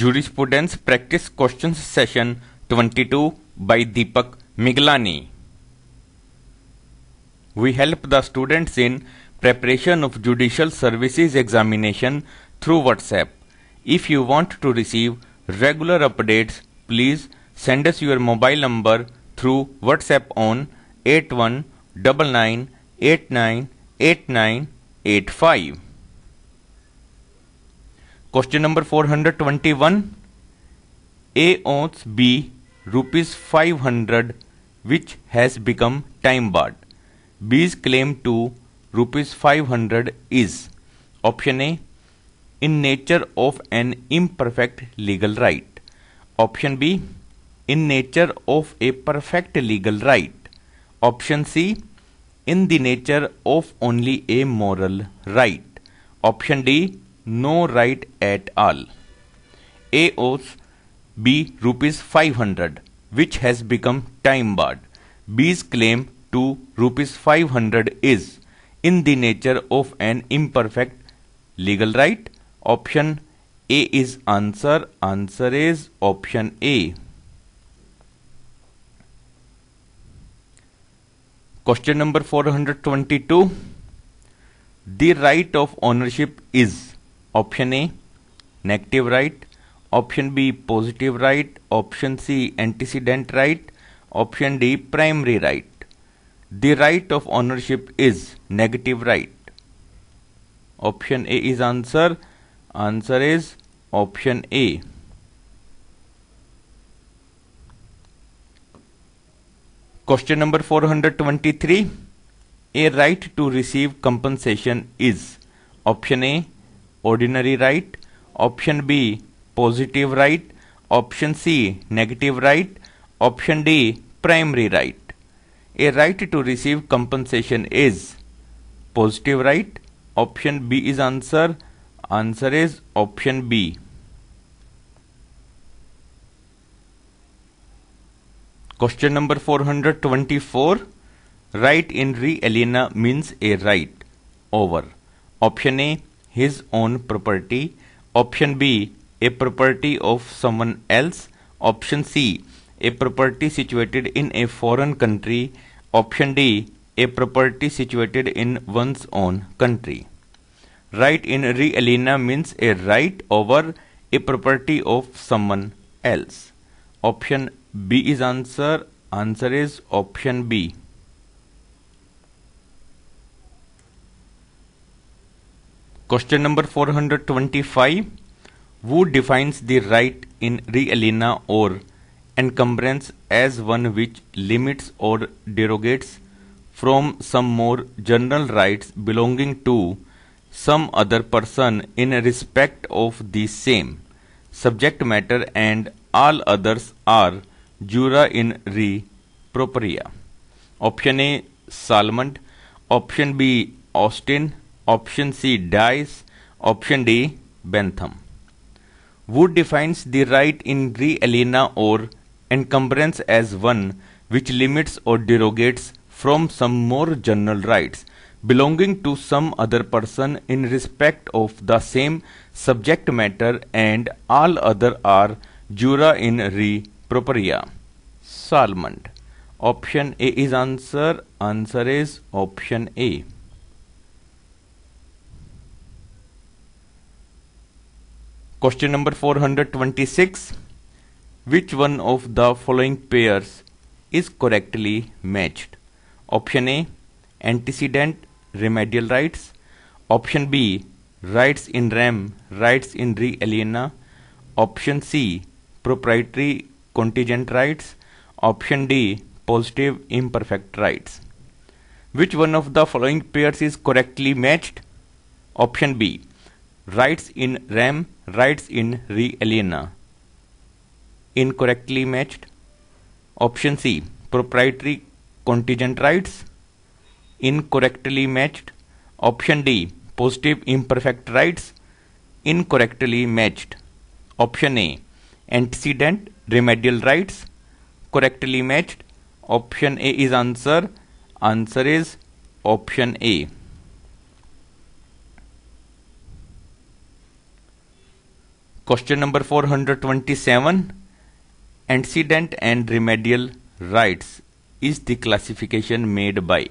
Jurisprudence Practice Questions Session 22 by Deepak Miglani. We help the students in preparation of judicial services examination through WhatsApp. If you want to receive regular updates, please send us your mobile number through WhatsApp on 8199898985. Question number 421. A owes B rupees 500 which has become time barred. B's claim to rupees 500 is option A in nature of an imperfect legal right. Option B in nature of a perfect legal right. Option C in the nature of only a moral right. Option D no right at all. A owes B rupees 500 which has become time barred. B's claim to rupees 500 is in the nature of an imperfect legal right. Option A is answer. Answer is option A. Question number 422. The right of ownership is option A negative right option B positive right option C antecedent right option D primary right the right of ownership is negative right option A is answer answer is option A question number 423 a right to receive compensation is option A ordinary right option b positive right option c negative right option d primary right a right to receive compensation is positive right option b is answer answer is option b question number 424 right in re aliena means a right over option a his own property option b a property of someone else option c a property situated in a foreign country option d a property situated in one's own country right in re means a right over a property of someone else option b is answer answer is option b Question number 425. Who defines the right in re aliena or encumbrance as one which limits or derogates from some more general rights belonging to some other person in respect of the same subject matter and all others are jura in re propria. Option A Salmond, option B Austin, option C dies. option D Bentham. Wood defines the right in re aliena or encumbrance as one which limits or derogates from some more general rights belonging to some other person in respect of the same subject matter and all other are jura in re propria. Salmond. Option A is answer. Answer is option A. Question number 426 Which one of the following pairs is correctly matched? Option A antecedent remedial rights. Option B rights in rem, rights in re aliena. Option C proprietary contingent rights. Option D positive imperfect rights. Which one of the following pairs is correctly matched? Option B rights in rem rights in re aliena. Incorrectly matched. Option C proprietary contingent rights. Incorrectly matched. Option D positive imperfect rights. Incorrectly matched. Option A antecedent remedial rights. Correctly matched. Option A is answer. Answer is option A. Question number 427 incident and remedial rights is the classification made by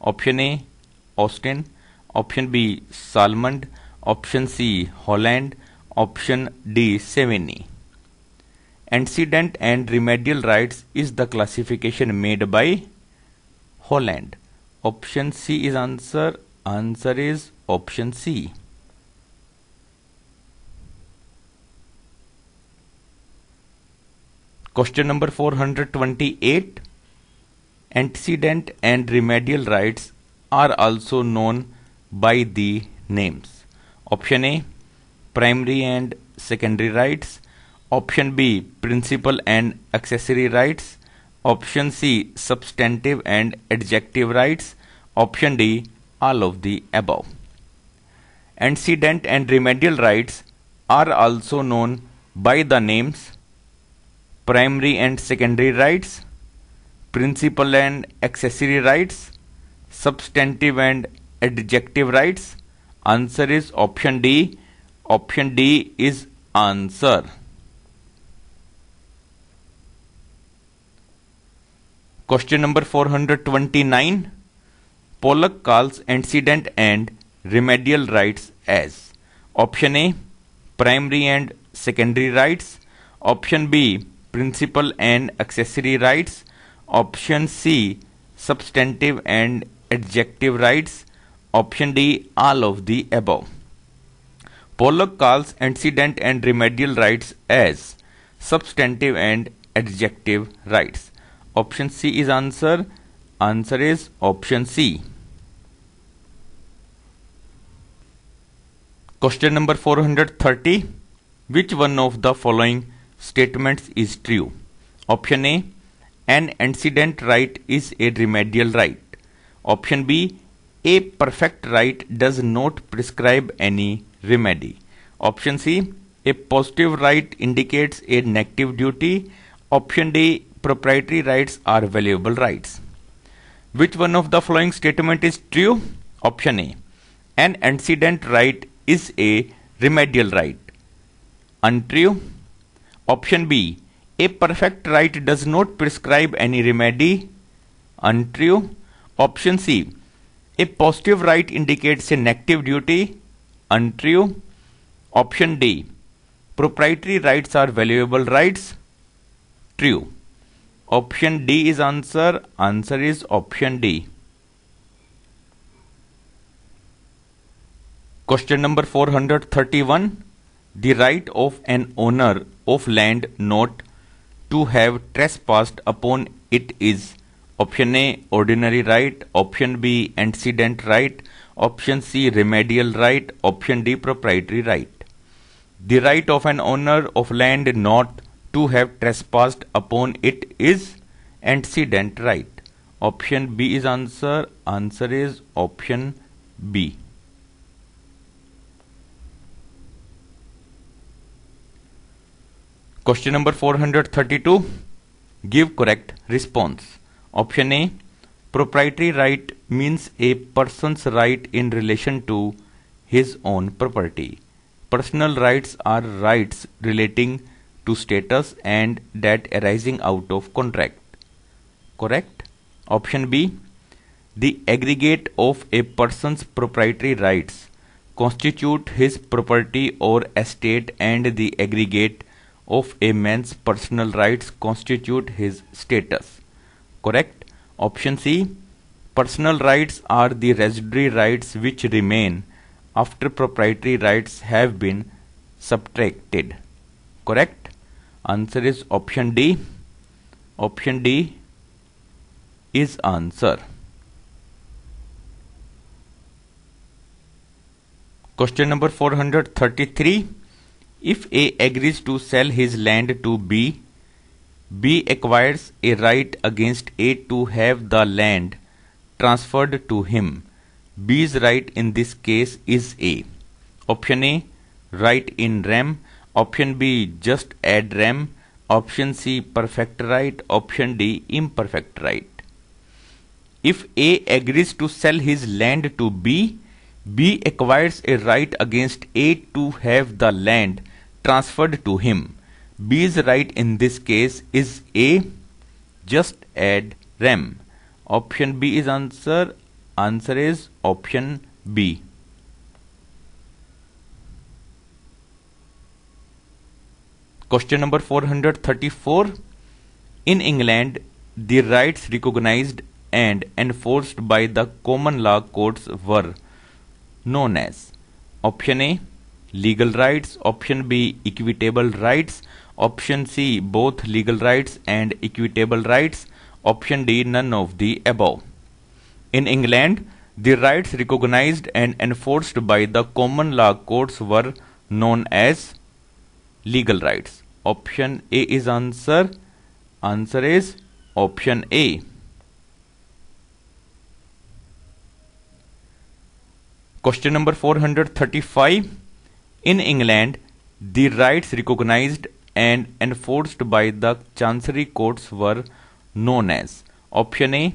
Option A Austin, Option B Salmond, Option C Holland, Option D Savigny. Incident and remedial rights is the classification made by Holland. Option C is answer. Answer is option C. Question number 428 Antecedent and remedial rights are also known by the names. Option A Primary and secondary rights. Option B Principal and accessory rights. Option C substantive and adjective rights. Option D all of the above. Antecedent and remedial rights are also known by the names primary and secondary rights, principal and accessory rights, substantive and adjective rights. Answer is option D. Option D is answer. Question number 429. Pollock calls incident and remedial rights as option A primary and secondary rights, option B principal and accessory rights. Option C, substantive and adjective rights. Option D, all of the above. Pollock calls incident and remedial rights as substantive and adjective rights. Option C is answer. Answer is option C. Question number 430. Which one of the following statements is true. Option A An incident right is a remedial right. Option B A perfect right does not prescribe any remedy. Option C A positive right indicates a negative duty. Option D Proprietary rights are valuable rights. Which one of the following statement is true? Option A An incident right is a remedial right. Untrue Option B. A perfect right does not prescribe any remedy. Untrue. Option C. A positive right indicates a negative duty. Untrue. Option D. Proprietary rights are valuable rights. True. Option D is answer. Answer is option D. Question number 431. The right of an owner of land not to have trespassed upon it is option A ordinary right, option B antecedent right, option C remedial right, option D proprietary right. The right of an owner of land not to have trespassed upon it is antecedent right. Option B is answer. Answer is option B. Question number 432. Give correct response. Option A. Proprietary right means a person's right in relation to his own property. Personal rights are rights relating to status and that arising out of contract. Correct? Option B. The aggregate of a person's proprietary rights constitute his property or estate and the aggregate of a man's personal rights constitute his status. Correct? Option C. Personal rights are the residuary rights which remain after proprietary rights have been subtracted. Correct? Answer is option D. Option D is answer. Question number 433 if A agrees to sell his land to B, B acquires a right against A to have the land transferred to him. B's right in this case is A. Option A, right in RAM. Option B, just add RAM. Option C, perfect right. Option D, imperfect right. If A agrees to sell his land to B, B acquires a right against A to have the land transferred to him. B's right in this case is A. Just add rem? Option B is answer. Answer is option B. Question number 434. In England, the rights recognized and enforced by the common law courts were known as option A legal rights option b equitable rights option c both legal rights and equitable rights option d none of the above in england the rights recognized and enforced by the common law courts were known as legal rights option a is answer answer is option a question number 435 in England, the rights recognized and enforced by the Chancery courts were known as option A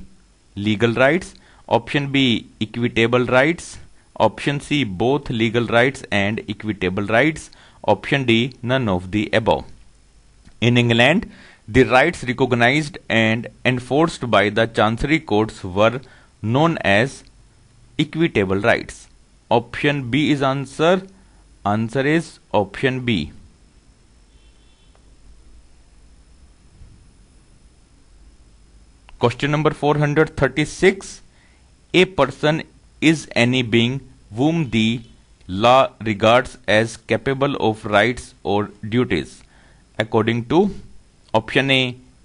legal rights, option B equitable rights, option C both legal rights and equitable rights, option D none of the above. In England, the rights recognized and enforced by the Chancery courts were known as equitable rights. Option B is answer Answer is option B. Question number 436. A person is any being whom the law regards as capable of rights or duties according to option A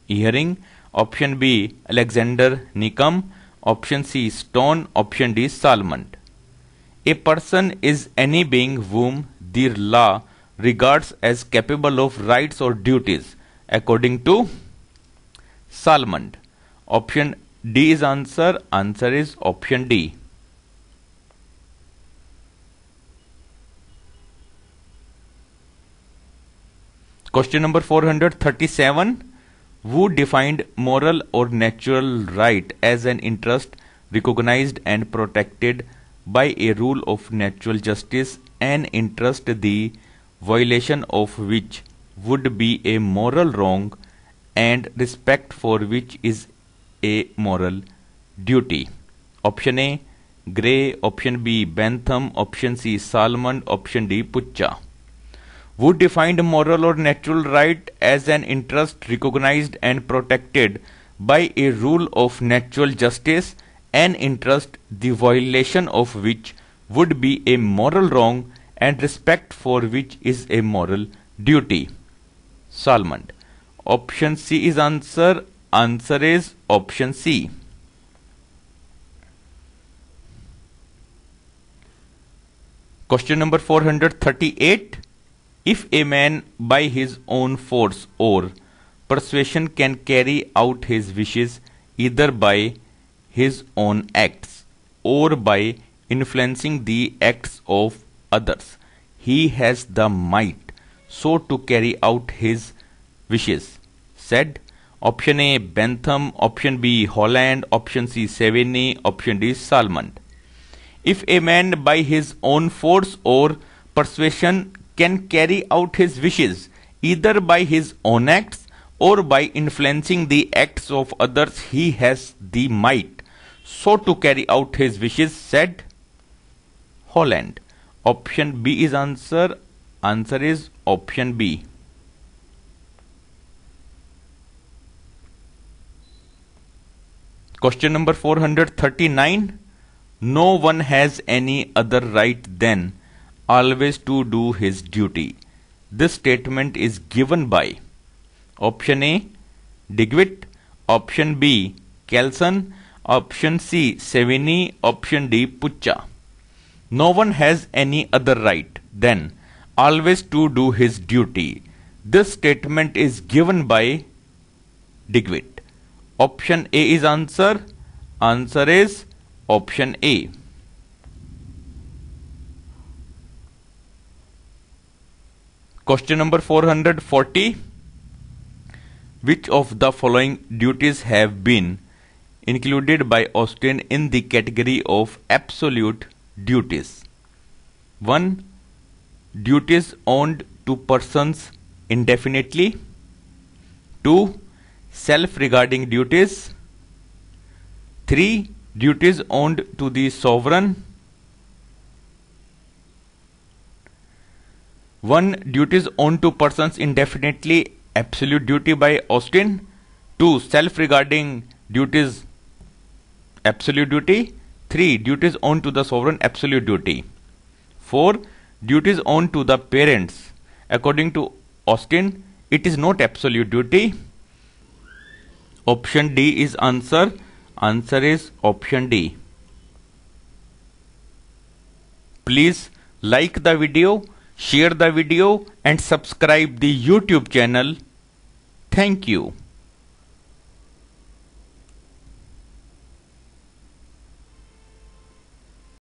hearing option B Alexander Nickum option C Stone option D Salmond a person is any being whom the law regards as capable of rights or duties according to Salmond. Option D is answer. Answer is option D. Question number 437. Who defined moral or natural right as an interest recognized and protected by a rule of natural justice an interest the violation of which would be a moral wrong and respect for which is a moral duty. Option A Gray, option B Bentham, option C Salmon, option D Pucha. Wood defined moral or natural right as an interest recognized and protected by a rule of natural justice an interest the violation of which would be a moral wrong and respect for which is a moral duty. Salmond. Option C is answer. Answer is option C. Question number 438. If a man by his own force or persuasion can carry out his wishes either by his own acts or by influencing the acts of others. He has the might so to carry out his wishes. Said option A Bentham, option B Holland, option C Savigny, option D Salmond. If a man by his own force or persuasion can carry out his wishes either by his own acts or by influencing the acts of others, he has the might. So to carry out his wishes said Holland. Option B is answer. Answer is option B. Question number 439. No one has any other right than always to do his duty. This statement is given by option A, Digwit, option B, Kelson, Option C Sevini, option D Pucha. No one has any other right than always to do his duty. This statement is given by Digwit. Option A is answer. Answer is option A. Question number 440. Which of the following duties have been included by Austin in the category of absolute duties. 1. Duties owned to persons indefinitely. 2. Self regarding duties. 3. Duties owned to the sovereign. 1. Duties owned to persons indefinitely. Absolute duty by Austin. 2. Self regarding duties absolute duty. 3. Duties owned to the sovereign, absolute duty. 4. Duties owned to the parents. According to Austin, it is not absolute duty. Option D is answer. Answer is option D. Please like the video, share the video and subscribe the YouTube channel. Thank you.